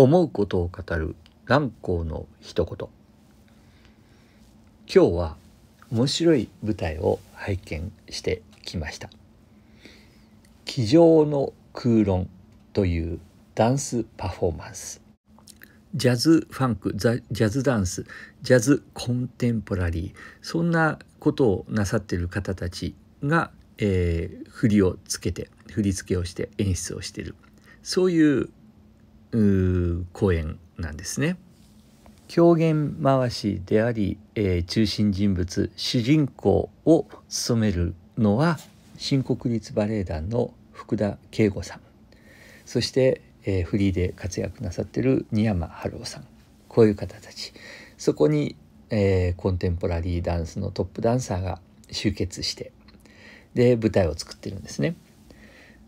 思うことを語る蘭光の一言今日は面白い舞台を拝見してきました「机上の空論」というダンスパフォーマンスジャズファンクザジャズダンスジャズコンテンポラリーそんなことをなさっている方たちが、えー、振りをつけて振り付けをして演出をしているそういう公演なんですね。狂言回しであり、えー、中心人物主人公を務めるのは新国立バレエ団の福田圭吾さんそして、えー、フリーで活躍なさってる仁山春夫さんこういう方たちそこに、えー、コンテンポラリーダンスのトップダンサーが集結してで舞台を作ってるんですね。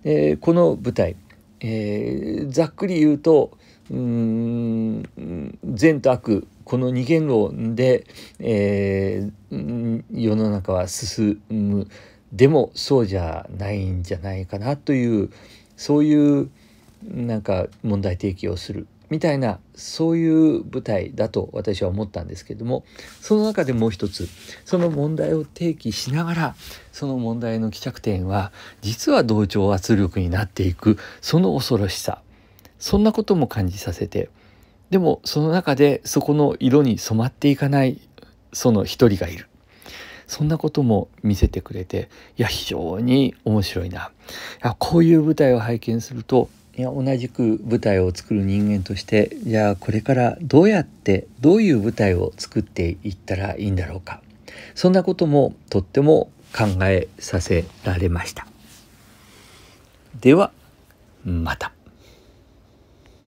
でこの舞台えー、ざっくり言うとうん善と悪この二元論で、えー、世の中は進むでもそうじゃないんじゃないかなというそういうなんか問題提起をするみたいなそういう舞台だと私は思ったんですけれどもその中でもう一つその問題を提起しながらその問題の帰着点は実は同調圧力になっていくその恐ろしさそんなことも感じさせてでもその中でそこの色に染まっていかないその一人がいる。そんなことも見せてくれていや非常に面白いないやこういう舞台を拝見するといや同じく舞台を作る人間としてじゃあこれからどうやってどういう舞台を作っていったらいいんだろうかそんなこともとっても考えさせられました。ではまた。